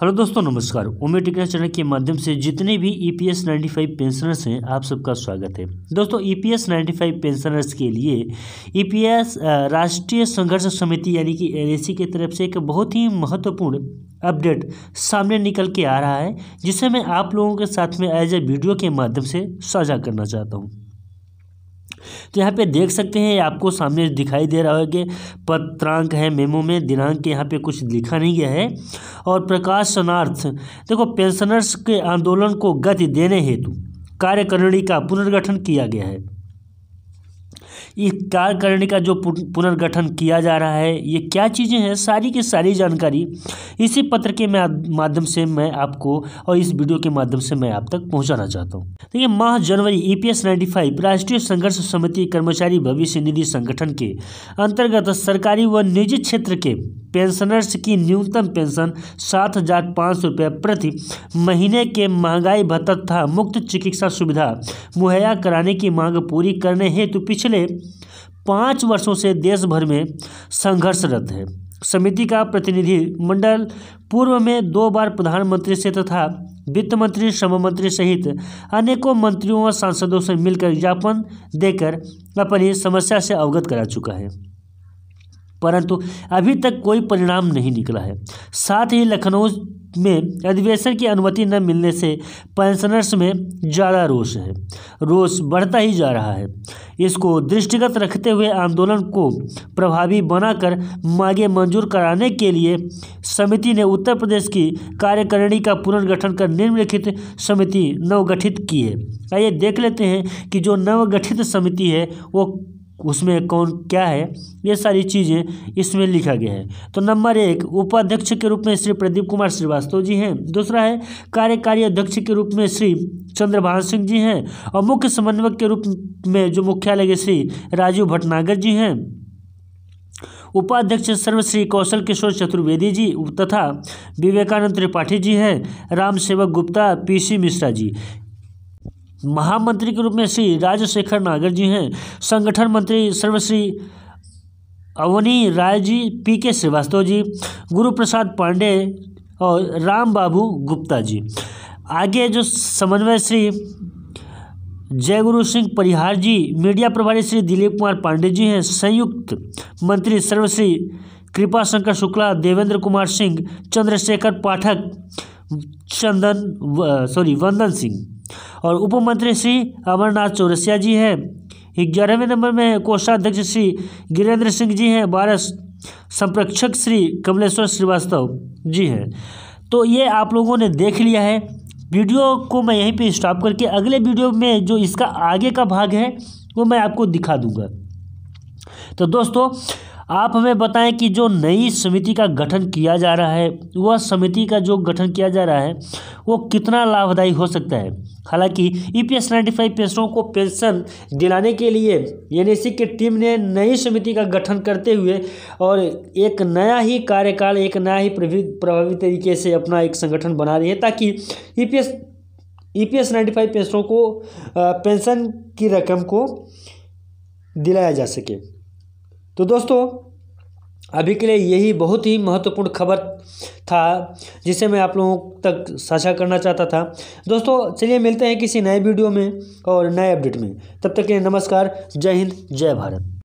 hello दोस्तों नमस्कार उमेर Tikra channel के माध्यम से जितने भी E P S ninety five pensioners हैं आप सबका स्वागत है दोस्तों E P S ninety five pensioners के लिए ई पी एस राष्ट्रीय संघर्ष समिति यानी कि एन ए सी की तरफ से एक बहुत ही महत्वपूर्ण अपडेट सामने निकल के आ रहा है जिसे मैं आप लोगों के साथ में एज ए वीडियो के माध्यम से साझा करना चाहता हूँ तो यहाँ पे देख सकते हैं आपको सामने दिखाई दे रहा है कि पत्रांक है मेमो में दिनांक यहाँ पे कुछ लिखा नहीं गया है और प्रकाशनार्थ देखो पेंशनर्स के आंदोलन को गति देने हेतु कार्यकारिणी का पुनर्गठन किया गया है ये कार्यकारिणी का जो पुनर्गठन किया जा रहा है ये क्या चीज़ें हैं सारी की सारी जानकारी इसी पत्र के माध्यम से मैं आपको और इस वीडियो के माध्यम से मैं आप तक पहुँचाना चाहता हूँ देखिए तो माह जनवरी ई e पी राष्ट्रीय संघर्ष समिति कर्मचारी भविष्य निधि संगठन के अंतर्गत सरकारी व निजी क्षेत्र के पेंशनर्स की न्यूनतम पेंशन सात हजार पाँच सौ रुपये प्रति महीने के महंगाई भत्ता तथा मुफ्त चिकित्सा सुविधा मुहैया कराने की मांग पूरी करने हेतु पिछले पाँच वर्षों से देश भर में संघर्षरत है समिति का प्रतिनिधि मंडल पूर्व में दो बार प्रधानमंत्री से तथा वित्त मंत्री श्रम मंत्री सहित अनेकों मंत्रियों व सांसदों से मिलकर ज्ञापन देकर अपनी समस्या से अवगत करा चुका है परंतु अभी तक कोई परिणाम नहीं निकला है साथ ही लखनऊ में अधिवेशन की अनुमति न मिलने से पेंशनर्स में ज़्यादा रोष है रोष बढ़ता ही जा रहा है इसको दृष्टिगत रखते हुए आंदोलन को प्रभावी बनाकर मांगे मंजूर कराने के लिए समिति ने उत्तर प्रदेश की कार्यकारिणी का पुनर्गठन कर निम्नलिखित समिति नवगठित की है आइए देख लेते हैं कि जो नवगठित समिति है वो उसमें कौन क्या है ये सारी चीज़ें इसमें लिखा गया है तो नंबर एक उपाध्यक्ष के रूप में श्री प्रदीप कुमार श्रीवास्तव जी हैं दूसरा है कार्यकारी अध्यक्ष के रूप में श्री चंद्रभान सिंह जी हैं और मुख्य समन्वयक के रूप में जो मुख्यालय के श्री राजीव भटनागर जी हैं उपाध्यक्ष सर्वश्री कौशल किशोर चतुर्वेदी जी तथा विवेकानंद त्रिपाठी जी हैं राम सेवक गुप्ता पीसी मिश्रा जी महामंत्री के रूप में श्री राजशेखर नागर जी हैं संगठन मंत्री सर्वश्री अवनी राय जी पी के श्रीवास्तव जी गुरु प्रसाद पांडे और राम बाबू गुप्ता जी आगे जो समन्वय श्री जयगुरु सिंह परिहार जी मीडिया प्रभारी श्री दिलीप कुमार पांडे जी हैं संयुक्त मंत्री सर्वश्री कृपा शंकर शुक्ला देवेंद्र कुमार सिंह चंद्रशेखर पाठक चंदन सॉरी वंदन सिंह और उप मंत्री श्री अमरनाथ चौरसिया जी हैं ग्यारहवें नंबर में कोषाध्यक्ष श्री गिरेंद्र सिंह जी हैं बारह संप्रेक्षक श्री कमलेश्वर श्रीवास्तव जी हैं तो ये आप लोगों ने देख लिया है वीडियो को मैं यहीं पे स्टॉप करके अगले वीडियो में जो इसका आगे का भाग है वो मैं आपको दिखा दूंगा तो दोस्तों आप हमें बताएं कि जो नई समिति का गठन किया जा रहा है वह समिति का जो गठन किया जा रहा है वो कितना लाभदायी हो सकता है हालांकि E P S ninety five पेंशनों को पेंशन दिलाने के लिए एन की टीम ने नई समिति का गठन करते हुए और एक नया ही कार्यकाल एक नया ही प्रभावी तरीके से अपना एक संगठन बना रही है ताकि E P S E P S ninety five पेंशनों को पेंशन की रकम को दिलाया जा सके तो दोस्तों अभी के लिए यही बहुत ही महत्वपूर्ण खबर था जिसे मैं आप लोगों तक साझा करना चाहता था दोस्तों चलिए मिलते हैं किसी नए वीडियो में और नए अपडेट में तब तक के लिए नमस्कार जय हिंद जय भारत